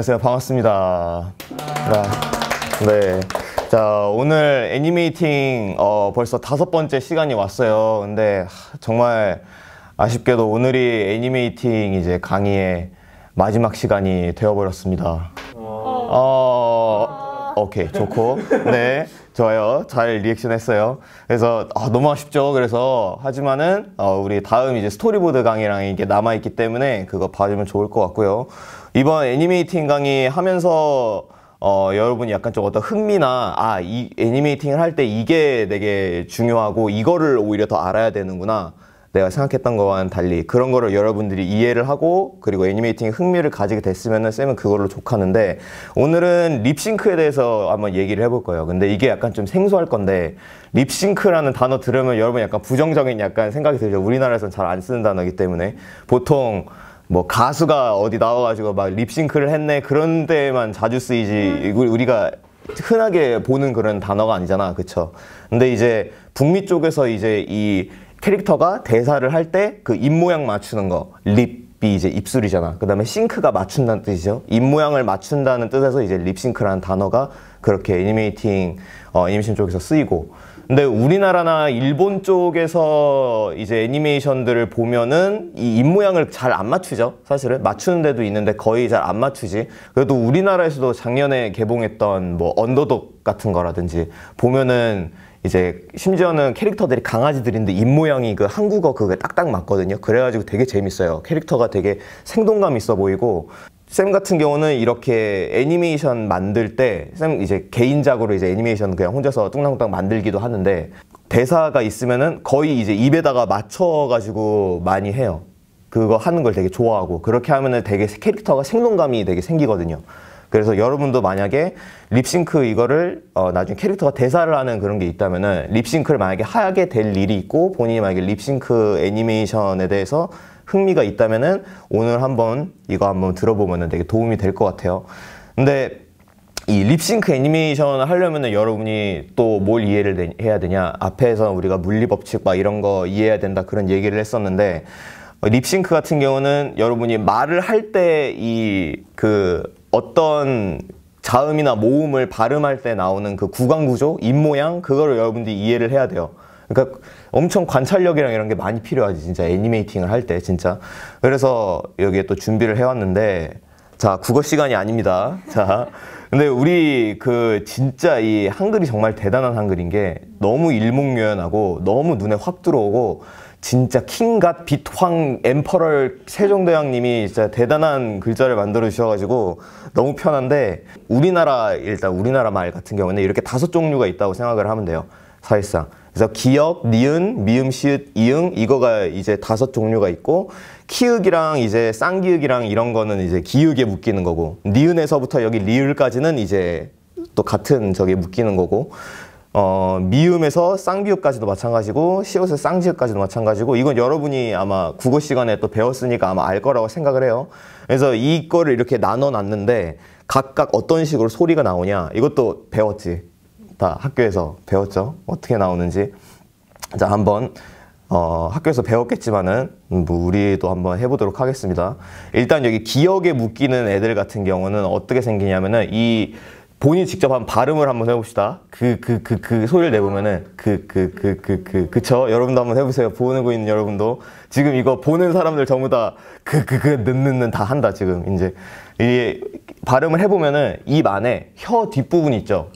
안녕하세요. 반갑습니다. 네. 자, 오늘 애니메이팅 어, 벌써 다섯 번째 시간이 왔어요. 근데 정말 아쉽게도 오늘이 애니메이팅 이제 강의의 마지막 시간이 되어버렸습니다. 어. 어, 오케이. 좋고. 네. 좋아요. 잘 리액션 했어요. 그래서 아, 너무 아쉽죠. 그래서 하지만은 어, 우리 다음 이제 스토리보드 강의랑 이게 남아 있기 때문에 그거 봐주면 좋을 것 같고요. 이번 애니메이팅 강의 하면서 어, 여러분이 약간 좀 어떤 흥미나 아, 이 애니메이팅을 할 때 이게 되게 중요하고 이거를 오히려 더 알아야 되는구나. 내가 생각했던 거와는 달리 그런 거를 여러분들이 이해를 하고 그리고 애니메이팅에 흥미를 가지게 됐으면 쌤은 그걸로 족하는데 오늘은 립싱크에 대해서 한번 얘기를 해볼 거예요. 근데 이게 약간 좀 생소할 건데 립싱크라는 단어 들으면 여러분 약간 부정적인 약간 생각이 들죠. 우리나라에서는 잘 안 쓰는 단어이기 때문에 보통 뭐 가수가 어디 나와가지고 막 립싱크를 했네 그런 데만 자주 쓰이지 우리가 흔하게 보는 그런 단어가 아니잖아 그쵸 근데 이제 북미 쪽에서 이제 이 캐릭터가 대사를 할 때 그 입모양 맞추는 거 립이 이제 입술이잖아 그 다음에 싱크가 맞춘다는 뜻이죠 입모양을 맞춘다는 뜻에서 이제 립싱크라는 단어가 그렇게 애니메이팅 어, 애니메이션 쪽에서 쓰이고 근데 우리나라나 일본 쪽에서 이제 애니메이션들을 보면은 이 입모양을 잘 안 맞추죠. 사실은 맞추는 데도 있는데 거의 잘 안 맞추지. 그래도 우리나라에서도 작년에 개봉했던 뭐 언더독 같은 거라든지 보면은 이제 심지어는 캐릭터들이 강아지들인데 입모양이 그 한국어 그게 딱딱 맞거든요. 그래가지고 되게 재밌어요. 캐릭터가 되게 생동감 있어 보이고 쌤 같은 경우는 이렇게 애니메이션 만들 때쌤 이제 개인작으로 이제 애니메이션 그냥 혼자서 뚱땅뚱땅 만들기도 하는데 대사가 있으면은 거의 이제 입에다가 맞춰가지고 많이 해요. 그거 하는 걸 되게 좋아하고 그렇게 하면은 되게 캐릭터가 생동감이 되게 생기거든요. 그래서 여러분도 만약에 립싱크 이거를 어 나중에 캐릭터가 대사를 하는 그런 게 있다면은 립싱크를 만약에 하게 될 일이 있고 본인이 만약에 립싱크 애니메이션에 대해서 흥미가 있다면은 오늘 한번 이거 한번 들어보면 은 되게 도움이 될 것 같아요. 근데 이 립싱크 애니메이션을 하려면은 여러분이 또 뭘 이해를 되, 해야 되냐 앞에서 우리가 물리 법칙 막 이런 거 이해해야 된다 그런 얘기를 했었는데 어, 립싱크 같은 경우는 여러분이 말을 할 때 이 그 어떤 자음이나 모음을 발음할 때 나오는 그 구강 구조, 입 모양 그거를 여러분들이 이해를 해야 돼요. 그러니까 엄청 관찰력이랑 이런 게 많이 필요하지 진짜 애니메이팅을 할 때 진짜 그래서 여기에 또 준비를 해왔는데 자 국어 시간이 아닙니다 자 근데 우리 그 진짜 이 한글이 정말 대단한 한글인 게 너무 일목요연하고 너무 눈에 확 들어오고 진짜 킹갓 빛황 엠퍼럴 세종대왕님이 진짜 대단한 글자를 만들어 주셔가지고 너무 편한데 우리나라 일단 우리나라 말 같은 경우는 이렇게 다섯 종류가 있다고 생각을 하면 돼요 사실상 그래서 기역, 니은, 미음, 시읒, 이응 이거가 이제 다섯 종류가 있고 키읔이랑 이제 쌍기읔이랑 이런 거는 이제 기역에 묶이는 거고 니은에서부터 여기 리을까지는 이제 또 같은 저기 묶이는 거고 어, 미음에서 쌍기읍까지도 마찬가지고 시옷에서 쌍지읍까지도 마찬가지고 이건 여러분이 아마 국어 시간에 또 배웠으니까 아마 알 거라고 생각을 해요. 그래서 이거를 이렇게 나눠 놨는데 각각 어떤 식으로 소리가 나오냐 이것도 배웠지. 다 학교에서 배웠죠. 어떻게 나오는지. 자, 한번 어, 학교에서 배웠겠지만은 음, 뭐 우리도 한번 해보도록 하겠습니다. 일단 여기 기억에 묶이는 애들 같은 경우는 어떻게 생기냐면은 이 본인이 직접 한 발음을 한번 해봅시다. 그, 그, 그, 그 소리를 내보면은 그, 그, 그, 그, 그, 그쵸? 여러분도 한번 해보세요. 보는 고 있는 여러분도. 지금 이거 보는 사람들 전부 다 그, 그, 그, 늦 는, 는다 한다, 지금. 이제. 이 발음을 해보면은 입 안에 혀 뒷부분 있죠?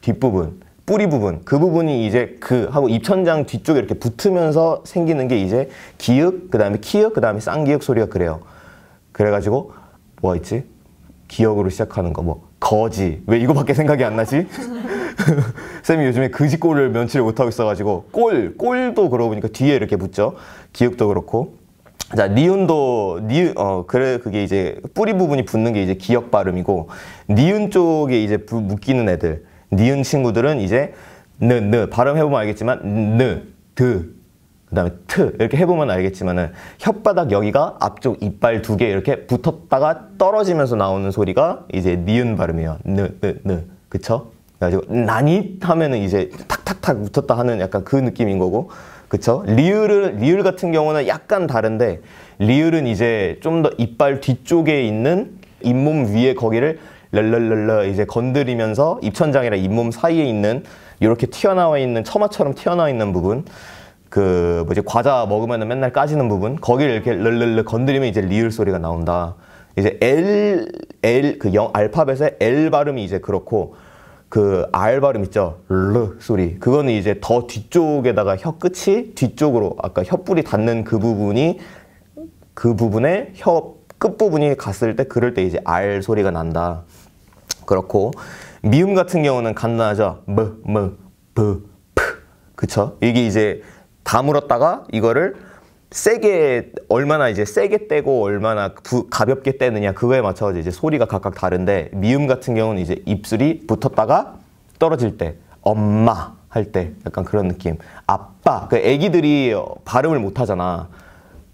뒷부분, 뿌리 부분 그 부분이 이제 그 하고 입천장 뒤쪽에 이렇게 붙으면서 생기는 게 이제 기역, 그 다음에 키역, 그 다음에 쌍기역 소리가 그래요. 그래가지고 뭐가 있지? 기억으로 시작하는 거 뭐 거지 왜 이거밖에 생각이 안 나지? 쌤이 요즘에 그지꼴을 면치를 못하고 있어가지고 꼴 꼴도 그러고 보니까 뒤에 이렇게 붙죠 기역도 그렇고 자 니은도 니은 어 그래 그게 이제 뿌리 부분이 붙는 게 이제 기억 발음이고 니은 쪽에 이제 부, 묶이는 애들 니은 친구들은 이제 느, 느 발음 해보면 알겠지만 느, 드, 그 다음에 트 이렇게 해보면 알겠지만은 혓바닥 여기가 앞쪽 이빨 두 개 이렇게 붙었다가 떨어지면서 나오는 소리가 이제 니은 발음이에요. 느, 느, 느. 그쵸? 그래가지고 나니 하면은 이제 탁탁탁 붙었다 하는 약간 그 느낌인 거고 그쵸? 리을은, 리을 같은 경우는 약간 다른데 리을은 이제 좀 더 이빨 뒤쪽에 있는 잇몸 위에 거기를 럴럴럴러 이제 건드리면서 입천장이랑 잇몸 사이에 있는 이렇게 튀어나와 있는 처마처럼 튀어나와 있는 부분 그 뭐지 과자 먹으면 맨날 까지는 부분 거기를 이렇게 럴럴럴 건드리면 이제 리을 소리가 나온다. 이제 L L 그영 알파벳의 L 발음이 이제 그렇고 그 R 발음 있죠? 르 소리. 그거는 이제 더 뒤쪽에다가 혀 끝이 뒤쪽으로 아까 혀뿌리 닿는 그 부분이 그 부분에 혀 끝부분이 갔을 때 그럴 때 이제 R 소리가 난다. 그렇고 미음 같은 경우는 간단하죠. 무, 뭐, 무, 뭐, 부, 푸. 그쵸? 이게 이제 다물었다가 이거를 세게 얼마나 이제 세게 떼고 얼마나 부, 가볍게 떼느냐 그거에 맞춰서 이제 소리가 각각 다른데 미음 같은 경우는 이제 입술이 붙었다가 떨어질 때 엄마 할 때 약간 그런 느낌 아빠 그 애기들이 발음을 못 하잖아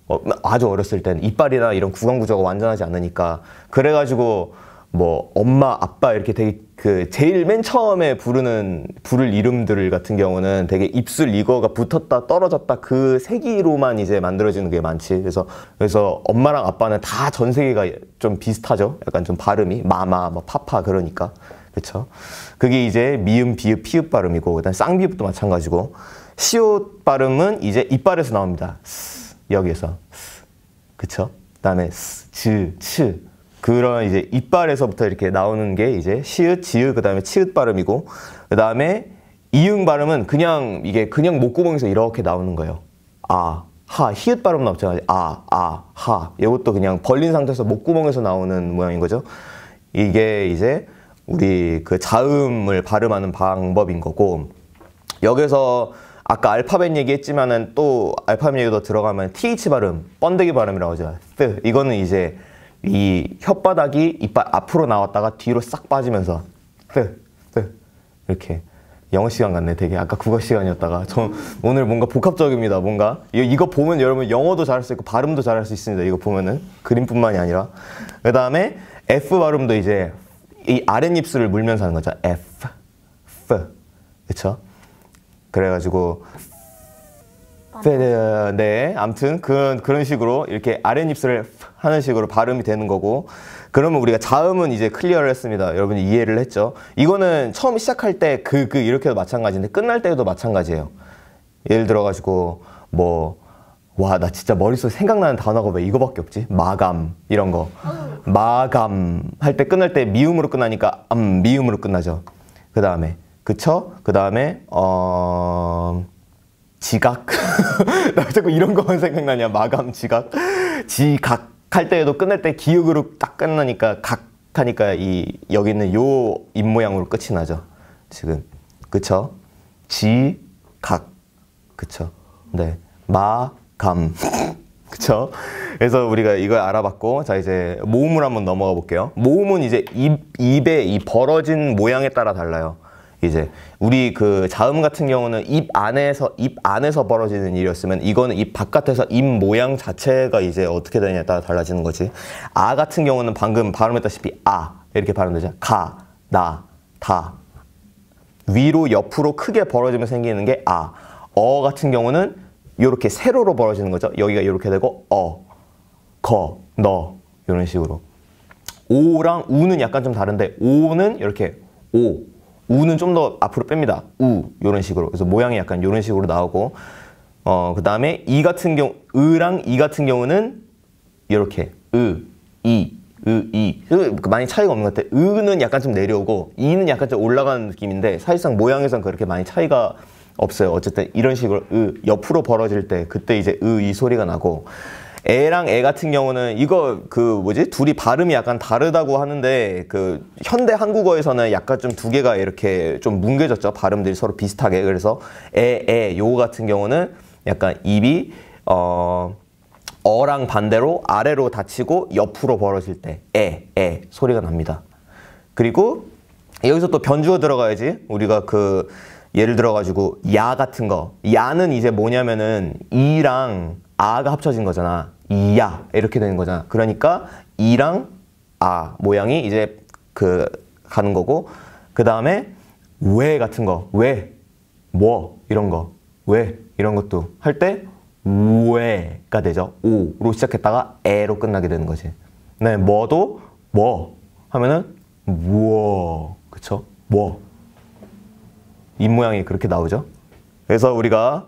어, 아주 어렸을 땐 이빨이나 이런 구강 구조가 완전하지 않으니까 그래가지고 뭐 엄마 아빠 이렇게 되게 그 제일 맨 처음에 부르는 부를 이름들 같은 경우는 되게 입술 이거가 붙었다 떨어졌다 그 세기로만 이제 만들어지는 게 많지 그래서 그래서 엄마랑 아빠는 다 전 세계가 좀 비슷하죠 약간 좀 발음이 마마 뭐 파파 그러니까 그렇죠 그게 이제 미음 비읍 피읍 발음이고 그다음 쌍비읍도 마찬가지고 시옷 발음은 이제 이빨에서 나옵니다 여기에서 그쵸 그다음에 스, 즈, 츠 그런 이제 이빨에서부터 이렇게 나오는 게 이제 시읒, 지읒, 그 다음에 치읒 발음이고 그 다음에 이응 발음은 그냥 이게 그냥 목구멍에서 이렇게 나오는 거예요. 아, 하, 히읗 발음 은없잖아요 아, 아, 하. 이것도 그냥 벌린 상태에서 목구멍에서 나오는 모양인 거죠. 이게 이제 우리 그 자음을 발음하는 방법인 거고 여기서 아까 알파벳 얘기했지만은 또 알파벳 얘기도 들어가면 th 발음, 번데기 발음이라고 하죠. 이거는 이제 이 혓바닥이 이빨 앞으로 나왔다가 뒤로 싹 빠지면서 뜨뜨 이렇게 영어 시간 같네 되게 아까 국어 시간이었다가 저 오늘 뭔가 복합적입니다 뭔가 이거 보면 여러분 영어도 잘할 수 있고 발음도 잘할 수 있습니다 이거 보면은 그림뿐만이 아니라 그 다음에 F 발음도 이제 이 아랫입술을 물면서 하는 거죠 F F 그쵸 그래가지고 네, 네, 네. 암튼 네. 그런 그런 식으로 이렇게 아랫입술을 하는 식으로 발음이 되는 거고 그러면 우리가 자음은 이제 클리어를 했습니다. 여러분이 이해를 했죠? 이거는 처음 시작할 때그그 그 이렇게도 마찬가지인데 끝날 때도 마찬가지예요. 예를 들어 가지고 뭐 와, 나 진짜 머릿속에 생각나는 단어가 왜 이거밖에 없지? 마감, 이런 거. 마감 할 때 끝날 때 미음으로 끝나니까, 음, 미음으로 끝나죠. 그 다음에, 그쵸? 그 다음에, 어, 지각. 나 자꾸 이런 거만 생각나냐? 마감, 지각. 지각. 갈 때에도 끝날때 기역으로 딱 끝나니까 각 하니까 이 여기는 있요입 모양으로 끝이 나죠. 지금 그쵸? 지, 각 그쵸? 네, 마, 감 그쵸? 그래서 우리가 이걸 알아봤고 자 이제 모음을 한번 넘어가 볼게요. 모음은 이제 입 입의 이 벌어진 모양에 따라 달라요. 이제 우리 그 자음 같은 경우는 입 안에서 입 안에서 벌어지는 일이었으면 이거는 입 바깥에서 입 모양 자체가 이제 어떻게 되냐에 따라 달라지는 거지. 아 같은 경우는 방금 발음했다시피 아 이렇게 발음되죠. 가, 나, 다 위로 옆으로 크게 벌어지면 생기는 게 아. 어 같은 경우는 이렇게 세로로 벌어지는 거죠. 여기가 이렇게 되고 어, 거, 너 이런 식으로. 오랑 우는 약간 좀 다른데 오는 이렇게 오 우는 좀 더 앞으로 뺍니다. 우 이런 식으로 그래서 모양이 약간 이런 식으로 나오고 어그 다음에 이 같은 경우 으랑 이 같은 경우는 이렇게 으, 이, 으, 이 그 많이 차이가 없는 것 같아요. 으는 약간 좀 내려오고 이는 약간 좀 올라가는 느낌인데 사실상 모양에선 그렇게 많이 차이가 없어요. 어쨌든 이런 식으로 으 옆으로 벌어질 때 그때 이제 으이 소리가 나고 애랑 애 같은 경우는 이거 그 뭐지 둘이 발음이 약간 다르다고 하는데 그 현대 한국어에서는 약간 좀 두 개가 이렇게 좀 뭉개졌죠 발음들이 서로 비슷하게 그래서 에에 요거 같은 경우는 약간 입이 어 어랑 반대로 아래로 닫히고 옆으로 벌어질 때에 에, 소리가 납니다 그리고 여기서 또 변주어 들어가야지 우리가 그 예를 들어 가지고 야 같은 거 야는 이제 뭐냐면은 이랑 아가 합쳐진 거잖아. 이야 이렇게 되는 거잖아. 그러니까 이랑 아 모양이 이제 그 가는 거고 그 다음에 왜 같은 거, 왜, 뭐 이런 거, 왜 이런 것도 할 때 왜가 되죠. 오로 시작했다가 에로 끝나게 되는 거지. 네, 뭐도 뭐 하면은 뭐 그쵸? 뭐 입모양이 그렇게 나오죠. 그래서 우리가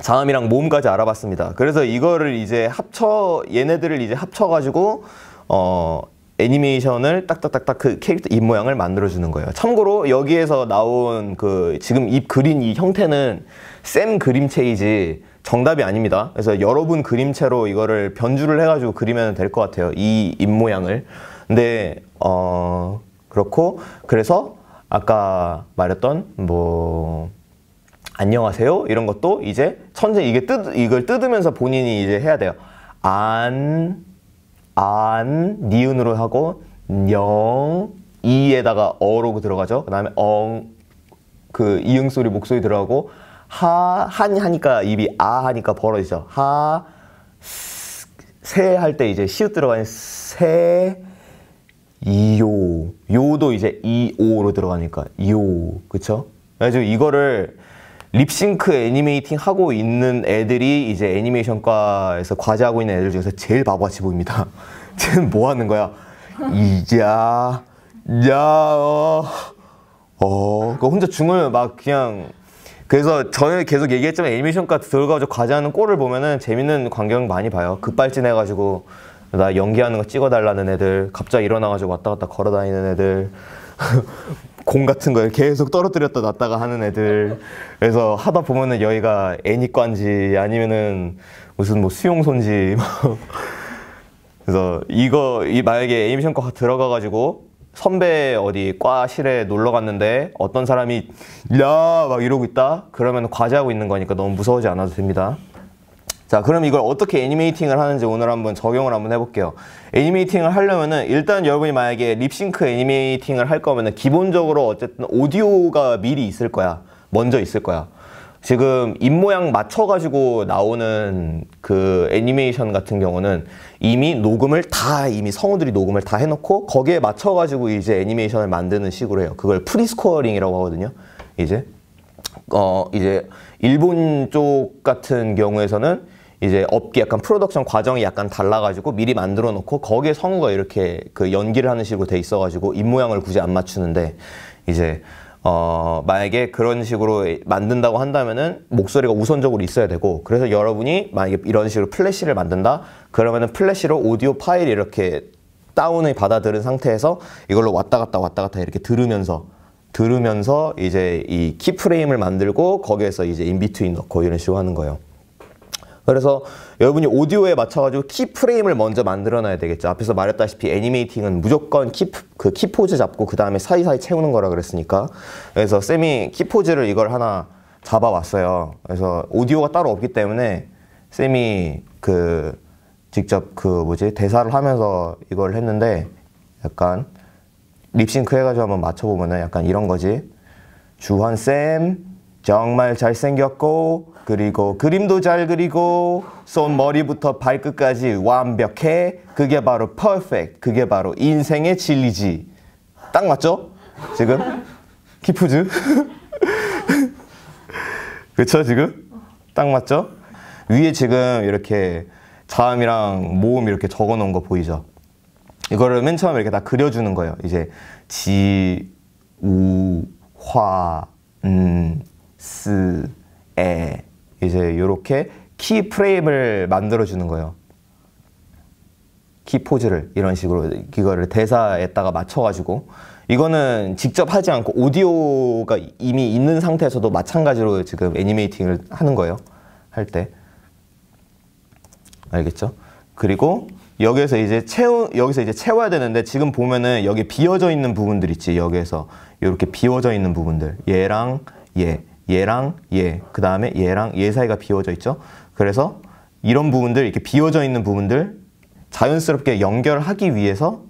장암이랑 몸까지 알아봤습니다. 그래서 이거를 이제 합쳐 얘네들을 이제 합쳐가지고 어 애니메이션을 딱딱딱딱 그 캐릭터 입 모양을 만들어주는 거예요. 참고로 여기에서 나온 그 지금 입 그린 이 형태는 쌤 그림체이지 정답이 아닙니다. 그래서 여러분 그림체로 이거를 변주를 해가지고 그리면 될 것 같아요. 이 입 모양을. 근데 어 그렇고 그래서 아까 말했던 뭐 안녕하세요 이런 것도 이제 천재 이게 뜯 이걸 뜯으면서 본인이 이제 해야 돼요. 안, 안 니은으로 하고 영 이에다가 어로 들어가죠. 그다음에 엉 그 이응 소리 목소리 들어가고 하 한 하니까 입이 아 하니까 벌어지죠. 하 세 할 때 이제 시옷 들어가는 세 이요 요도 이제 이오로 들어가니까 요 그쵸? 그래서 이거를 립싱크 애니메이팅 하고 있는 애들이 이제 애니메이션과에서 과제하고 있는 애들 중에서 제일 바보같이 보입니다. 쟤는 뭐 하는 거야? 이자, 야, 어, 어. 그 혼자 중을 막 그냥 그래서 전에 계속 얘기했지만 애니메이션과 들어가서 과제하는 꼴을 보면은 재밌는 광경 많이 봐요. 급발진해가지고 나 연기하는 거 찍어달라는 애들, 갑자기 일어나가지고 왔다 갔다 걸어다니는 애들. 공 같은 거에 계속 떨어뜨렸다 놨다가 하는 애들 그래서 하다 보면은 여기가 애니과인지 아니면은 무슨 뭐 수용소인지 뭐. 그래서 이거 이 만약에 애니메이션과 들어가 가지고 선배 어디 과실에 놀러 갔는데 어떤 사람이 야 막 이러고 있다 그러면 과제하고 있는 거니까 너무 무서워하지 않아도 됩니다. 자 그럼 이걸 어떻게 애니메이팅을 하는지 오늘 한번 적용을 한번 해볼게요 애니메이팅을 하려면은 일단 여러분이 만약에 립싱크 애니메이팅을 할 거면은 기본적으로 어쨌든 오디오가 미리 있을 거야 먼저 있을 거야 지금 입모양 맞춰가지고 나오는 그 애니메이션 같은 경우는 이미 녹음을 다 이미 성우들이 녹음을 다 해놓고 거기에 맞춰가지고 이제 애니메이션을 만드는 식으로 해요. 그걸 프리스코어링이라고 하거든요. 이제 어 이제 일본 쪽 같은 경우에서는 이제 업계 약간 프로덕션 과정이 약간 달라가지고 미리 만들어 놓고 거기에 성우가 이렇게 그 연기를 하는 식으로 돼 있어가지고 입 모양을 굳이 안 맞추는데 이제 어 만약에 그런 식으로 만든다고 한다면은 목소리가 우선적으로 있어야 되고 그래서 여러분이 만약에 이런 식으로 플래시를 만든다 그러면은 플래시로 오디오 파일 이렇게 다운을 받아들은 상태에서 이걸로 왔다 갔다 왔다 갔다 이렇게 들으면서 들으면서 이제 이 키프레임을 만들고 거기에서 이제 인비트인 넣고 이런 식으로 하는 거예요. 그래서 여러분이 오디오에 맞춰가지고 키프레임을 먼저 만들어놔야 되겠죠. 앞에서 말했다시피 애니메이팅은 무조건 키, 그 키포즈 잡고 그 다음에 사이사이 채우는 거라 그랬으니까. 그래서 쌤이 키포즈를 이걸 하나 잡아왔어요. 그래서 오디오가 따로 없기 때문에 쌤이 그 직접 그 뭐지 대사를 하면서 이걸 했는데 약간 립싱크 해가지고 한번 맞춰보면 약간 이런 거지. 주한 쌤, 정말 잘생겼고 그리고 그림도 잘 그리고 손 머리부터 발끝까지 완벽해 그게 바로 퍼펙트 그게 바로 인생의 진리지 딱 맞죠? 지금? 키푸즈? 그쵸 지금? 딱 맞죠? 위에 지금 이렇게 자음이랑 모음 이렇게 적어 놓은 거 보이죠? 이거를 맨 처음에 이렇게 다 그려주는 거예요 이제 지, 우, 화, 음, 스에 이제 이렇게 키 프레임을 만들어 주는 거예요. 키 포즈를 이런 식으로 이거를 대사에다가 맞춰가지고 이거는 직접 하지 않고 오디오가 이미 있는 상태에서도 마찬가지로 지금 애니메이팅을 하는 거예요. 할 때. 알겠죠? 그리고 여기에서 이제 채워 여기서 이제 채워야 되는데 지금 보면은 여기 비어져 있는 부분들 있지 여기에서 이렇게 비어져 있는 부분들 얘랑 얘 얘랑 얘, 그 다음에 얘랑 얘 사이가 비워져 있죠. 그래서 이런 부분들, 이렇게 비워져 있는 부분들 자연스럽게 연결하기 위해서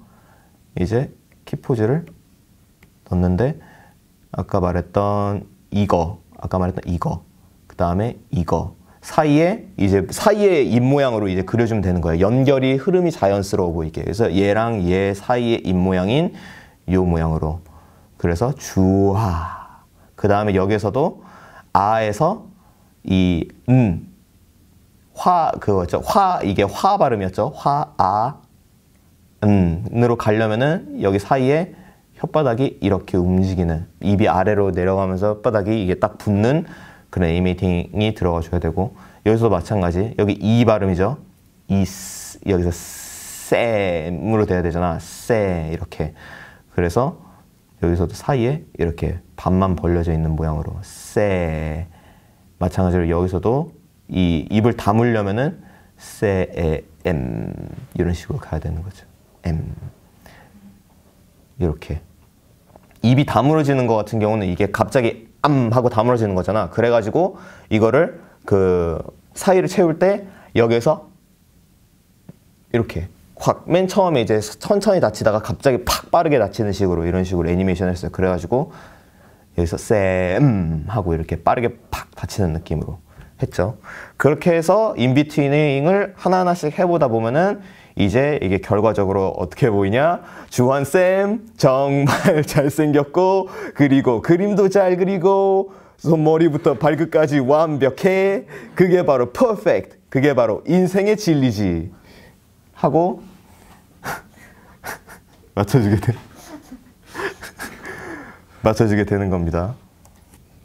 이제 키포즈를 넣는데 아까 말했던 이거, 아까 말했던 이거, 그 다음에 이거 사이에 이제 사이에 입 모양으로 이제 그려주면 되는 거예요. 연결이 흐름이 자연스러워 보이게. 그래서 얘랑 얘 사이의 입 모양인 요 모양으로. 그래서 주하. 그 다음에 여기에서도 아에서 이 음 화 그거죠 화 이게 화 발음이었죠 화 아 음으로 가려면은 여기 사이에 혓바닥이 이렇게 움직이는 입이 아래로 내려가면서 혓바닥이 이게 딱 붙는 그런 에이팅이 들어가 줘야 되고 여기서도 마찬가지 여기 이 발음이죠 이스 여기서 쌤으로 돼야 되잖아 쌤 이렇게 그래서 여기서도 사이에 이렇게 반만 벌려져 있는 모양으로 세 마찬가지로 여기서도 이 입을 다물려면은 세에 이런 식으로 가야 되는 거죠. m 이렇게 입이 다물어지는 것 같은 경우는 이게 갑자기 암 하고 다물어지는 거잖아. 그래가지고 이거를 그 사이를 채울 때여기서 이렇게 확맨 처음에 이제 천천히 다치다가 갑자기 팍 빠르게 다치는 식으로 이런 식으로 애니메이션을 했어요. 그래가지고 여기서 쌤 하고 이렇게 빠르게 팍 다치는 느낌으로 했죠. 그렇게 해서 인비트이잉을 하나하나씩 해보다 보면은 이제 이게 결과적으로 어떻게 보이냐? 주환 쌤 정말 잘생겼고 그리고 그림도 잘 그리고 손머리부터 발끝까지 완벽해. 그게 바로 퍼펙트. 그게 바로 인생의 진리지. 하고 맞춰주게 돼. 맞춰주게 되는 겁니다.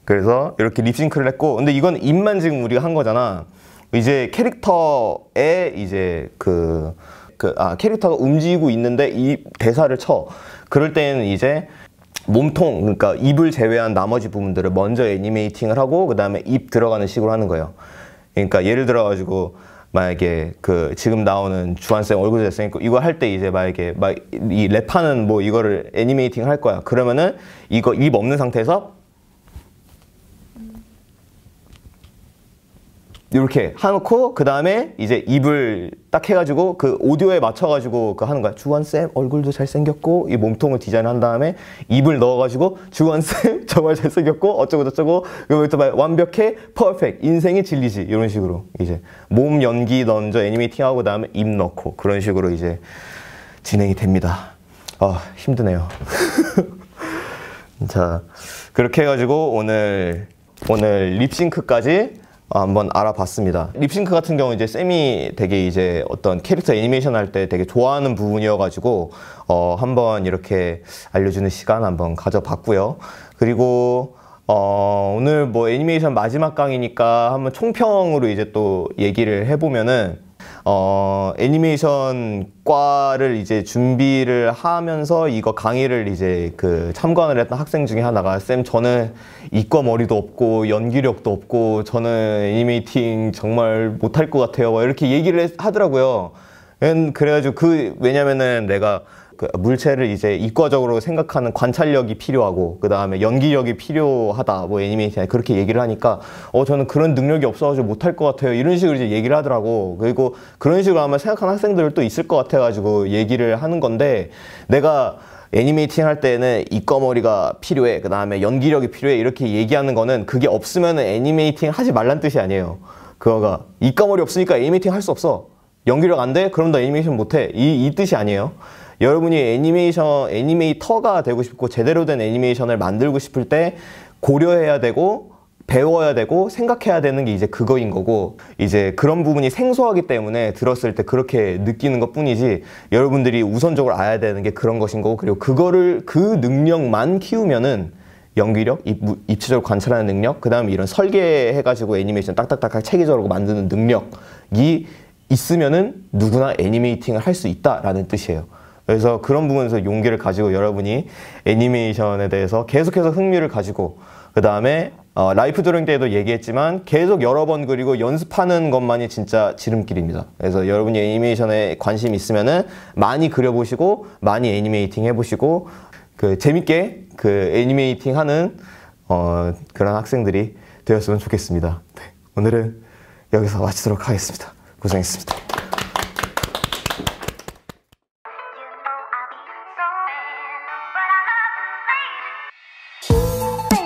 그래서 이렇게 립싱크를 했고 근데 이건 입만 지금 우리가 한 거잖아. 이제 캐릭터의 이제 그, 그, 아, 캐릭터가 움직이고 있는데 이 대사를 쳐. 그럴 때는 이제 몸통, 그러니까 입을 제외한 나머지 부분들을 먼저 애니메이팅을 하고, 그 다음에 입 들어가는 식으로 하는 거예요. 그러니까 예를 들어가지고, 만약에 그 지금 나오는 주한쌤 얼굴 잘생겼고 이거 할 때 이제 만약에 막이 랩하는 뭐 이거를 애니메이팅 할 거야 그러면은 이거 입 없는 상태에서 이렇게 해놓고 그 다음에 이제 입을 딱 해가지고 그 오디오에 맞춰가지고 그 하는 거야 주원쌤 얼굴도 잘생겼고 이 몸통을 디자인한 다음에 입을 넣어가지고 주원쌤 정말 잘생겼고 어쩌고 저쩌고 그거부터 완벽해 퍼펙트 인생의 진리지 이런 식으로 이제 몸 연기 먼저 애니메이팅하고 그 다음에 입 넣고 그런 식으로 이제 진행이 됩니다 아 힘드네요 자 그렇게 해가지고 오늘 오늘 립싱크까지 한번 알아봤습니다. 립싱크 같은 경우 이제 쌤이 되게 이제 어떤 캐릭터 애니메이션 할 때 되게 좋아하는 부분이어가지고 어 한번 이렇게 알려주는 시간 한번 가져봤고요. 그리고 어 오늘 뭐 애니메이션 마지막 강이니까 한번 총평으로 이제 또 얘기를 해보면은 어, 애니메이션과를 이제 준비를 하면서 이거 강의를 이제 그 참관을 했던 학생 중에 하나가 쌤 저는 이과 머리도 없고 연기력도 없고 저는 애니메이팅 정말 못할 것 같아요 이렇게 얘기를 하더라고요. 그래가지고 그 왜냐면은 내가 그 물체를 이제 이과적으로 생각하는 관찰력이 필요하고 그 다음에 연기력이 필요하다 뭐 애니메이션에 그렇게 얘기를 하니까 어 저는 그런 능력이 없어가지고 못할 것 같아요 이런 식으로 이제 얘기를 하더라고 그리고 그런 식으로 아마 생각하는 학생들도 있을 것 같아가지고 얘기를 하는 건데 내가 애니메이팅 할 때는 이꺼머리가 필요해 그 다음에 연기력이 필요해 이렇게 얘기하는 거는 그게 없으면 애니메이팅 하지 말란 뜻이 아니에요 그거가 이꺼머리 없으니까 애니메이팅 할 수 없어 연기력 안 돼? 그럼 너 애니메이션 못해 이, 이 뜻이 아니에요 여러분이 애니메이션 애니메이터가 되고 싶고 제대로 된 애니메이션을 만들고 싶을 때 고려해야 되고 배워야 되고 생각해야 되는 게 이제 그거인 거고 이제 그런 부분이 생소하기 때문에 들었을 때 그렇게 느끼는 것 뿐이지 여러분들이 우선적으로 알아야 되는 게 그런 것인 거고 그리고 그거를 그 능력만 키우면은 연기력, 입, 체적으로 관찰하는 능력, 그 다음에 이런 설계해가지고 애니메이션 딱딱딱딱 체계적으로 만드는 능력이 있으면은 누구나 애니메이팅을 할 수 있다라는 뜻이에요. 그래서 그런 부분에서 용기를 가지고 여러분이 애니메이션에 대해서 계속해서 흥미를 가지고 그 다음에 어, 라이프 드로잉 때에도 얘기했지만 계속 여러 번 그리고 연습하는 것만이 진짜 지름길입니다. 그래서 여러분이 애니메이션에 관심 있으면은 많이 그려보시고 많이 애니메이팅 해보시고 그 재밌게 그 애니메이팅 하는 어, 그런 학생들이 되었으면 좋겠습니다. 네, 오늘은 여기서 마치도록 하겠습니다. 고생했습니다.